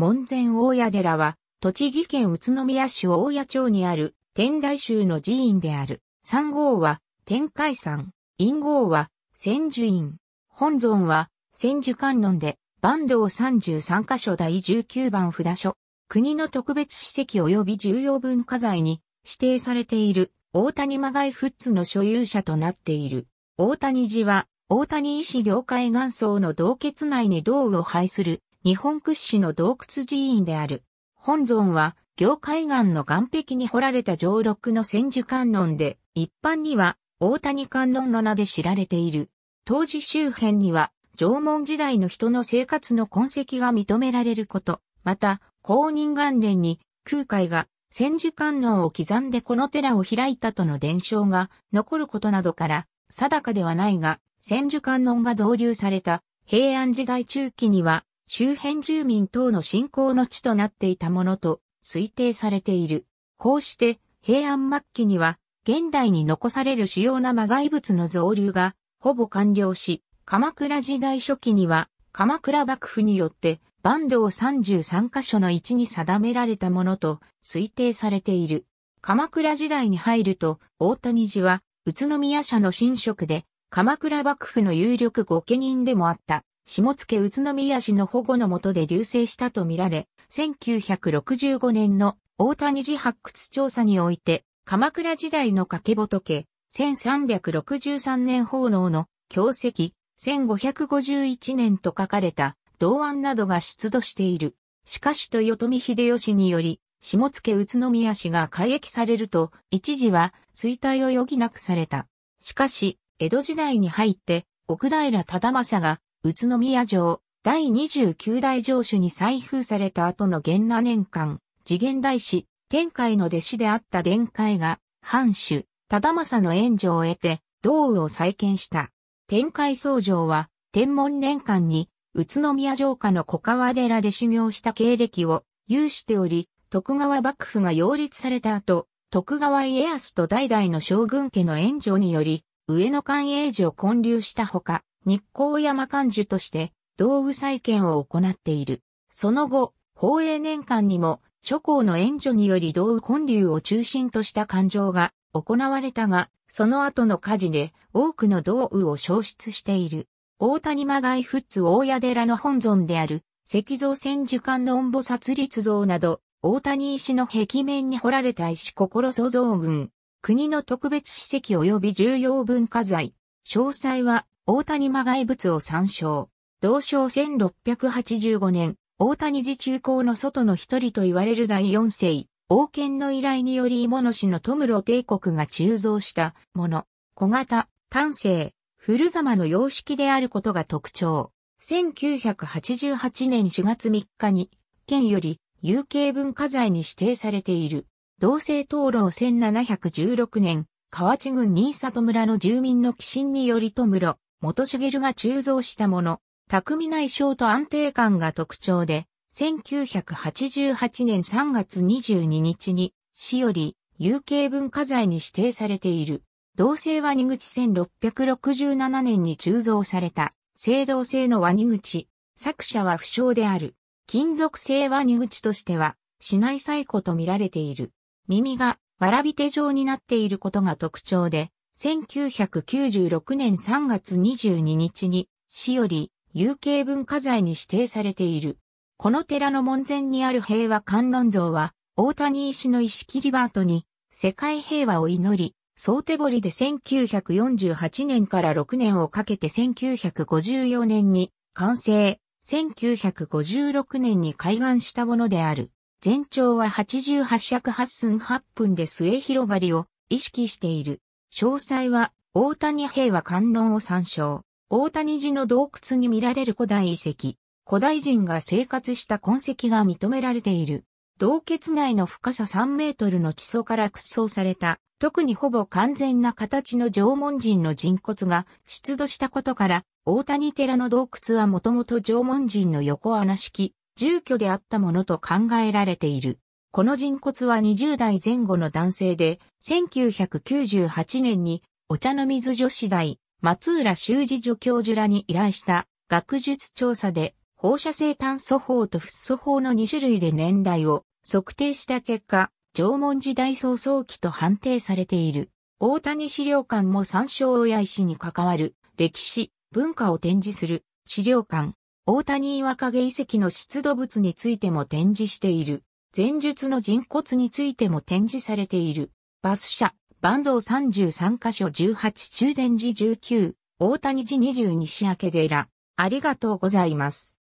門前大谷寺は、栃木県宇都宮市大谷町にある天台宗の寺院である。三号は天海山、陰号は千住院、本尊は千住観音で、坂東三十三箇所第19番札所、国の特別史跡及び重要文化財に指定されている大谷間貝富津の所有者となっている。大谷寺は大谷医師業界元祖の洞穴内に銅を配する日本屈指の洞窟寺院である。本尊は、行海岸の岸壁に掘られた上六の千手観音で、一般には大谷観音の名で知られている。当時周辺には、縄文時代の人の生活の痕跡が認められること、また、公認元年に、空海が千手観音を刻んでこの寺を開いたとの伝承が残ることなどから、定かではないが、千手観音が造立された平安時代中期には、周辺住民等の信仰の地となっていたものと推定されている。こうして平安末期には現代に残される主要な魔外物の増流がほぼ完了し、鎌倉時代初期には鎌倉幕府によって坂東33カ所の位置に定められたものと推定されている。鎌倉時代に入ると大谷寺は宇都宮社の神職で鎌倉幕府の有力御家人でもあった下野宇都宮市の保護の下で流星したとみられ、1965年の大谷寺発掘調査において、鎌倉時代の掛け仏、1363年奉納の強石、1551年と書かれた銅案などが出土している。しかし豊臣秀吉により、下野宇都宮市が改易されると、一時は衰退を余儀なくされた。しかし、江戸時代に入って、奥平忠政が宇都宮城、第29代城主に再封された後の元那年間、次元大師、天海の弟子であった殿海が、藩主、忠政の援助を得て、道を再建した。天海僧城は、天文年間に、宇都宮城下の小川寺で修行した経歴を有しており、徳川幕府が擁立された後、徳川家康と代々の将軍家の援助により、上野官営寺を建立したほか、日光山館樹として道具再建を行っている。その後、法営年間にも諸侯の援助により道具建立を中心とした勘定が行われたが、その後の火事で多くの道具を消失している。大谷間外ッツ大谷寺の本尊である石像千寿館の音母殺立像など、大谷石の壁面に掘られた石心塑像群、国の特別史跡及び重要文化財、詳細は大谷間外物を参照。同省1685年、大谷寺中高の外の一人と言われる第四世、王権の依頼により芋の市のトムロ帝国が鋳造したもの、小型、単性、古様の様式であることが特徴。1988年4月3日に、県より有形文化財に指定されている。同性灯籠1716年、河内郡新里村の住民の寄進によりと室、元茂が鋳造したもの、巧みな衣装と安定感が特徴で、1988年3月22日に、市より有形文化財に指定されている。同性ワニ口1667年に鋳造された、青銅製のワニ口。作者は不詳である。金属製ワニ口としては、市内最古と見られている。耳がわらび手状になっていることが特徴で、1996年3月22日に、市より有形文化財に指定されている。この寺の門前にある平和観音像は、大谷石の石切りバートに、世界平和を祈り、総手堀で1948年から6年をかけて1954年に完成、1956年に開眼したものである。全長は88尺8寸8分で末広がりを意識している。詳細は、大谷平和観論を参照。大谷寺の洞窟に見られる古代遺跡。古代人が生活した痕跡が認められている。洞穴内の深さ3メートルの基礎から掘創された、特にほぼ完全な形の縄文人の人骨が出土したことから、大谷寺の洞窟はもともと縄文人の横穴式、住居であったものと考えられている。この人骨は20代前後の男性で、1998年にお茶の水女子大、松浦修二助教授らに依頼した学術調査で放射性炭素法とフッ素法の2種類で年代を測定した結果、縄文時代早々期と判定されている。大谷資料館も参照や石に関わる歴史、文化を展示する資料館、大谷岩影遺跡の出土物についても展示している。前述の人骨についても展示されている。バス社、坂東33箇所18中禅寺19、大谷寺22市明け寺。ありがとうございます。